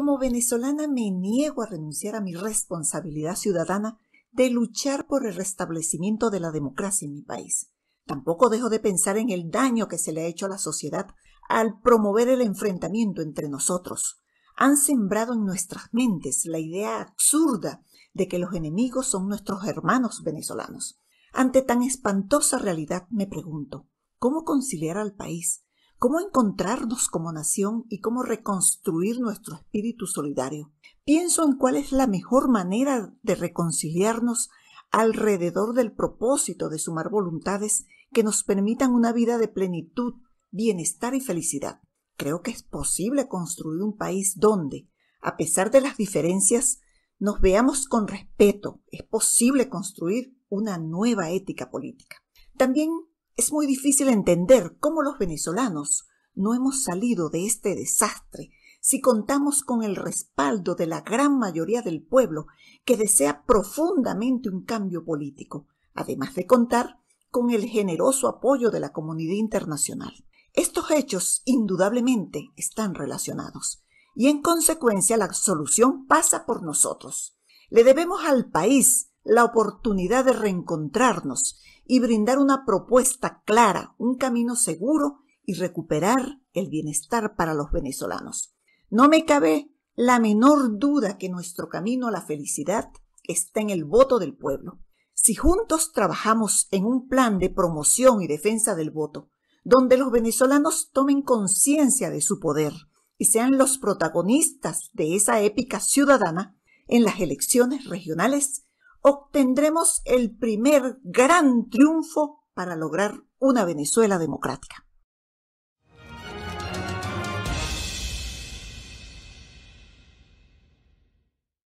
Como venezolana me niego a renunciar a mi responsabilidad ciudadana de luchar por el restablecimiento de la democracia en mi país. Tampoco dejo de pensar en el daño que se le ha hecho a la sociedad al promover el enfrentamiento entre nosotros. Han sembrado en nuestras mentes la idea absurda de que los enemigos son nuestros hermanos venezolanos. Ante tan espantosa realidad me pregunto, ¿cómo conciliar al país cómo encontrarnos como nación y cómo reconstruir nuestro espíritu solidario. Pienso en cuál es la mejor manera de reconciliarnos alrededor del propósito de sumar voluntades que nos permitan una vida de plenitud, bienestar y felicidad. Creo que es posible construir un país donde, a pesar de las diferencias, nos veamos con respeto. Es posible construir una nueva ética política. También es muy difícil entender cómo los venezolanos no hemos salido de este desastre si contamos con el respaldo de la gran mayoría del pueblo que desea profundamente un cambio político, además de contar con el generoso apoyo de la comunidad internacional. Estos hechos indudablemente están relacionados y en consecuencia la solución pasa por nosotros. Le debemos al país la oportunidad de reencontrarnos y brindar una propuesta clara, un camino seguro y recuperar el bienestar para los venezolanos. No me cabe la menor duda que nuestro camino a la felicidad está en el voto del pueblo. Si juntos trabajamos en un plan de promoción y defensa del voto, donde los venezolanos tomen conciencia de su poder y sean los protagonistas de esa épica ciudadana en las elecciones regionales, obtendremos el primer gran triunfo para lograr una Venezuela democrática.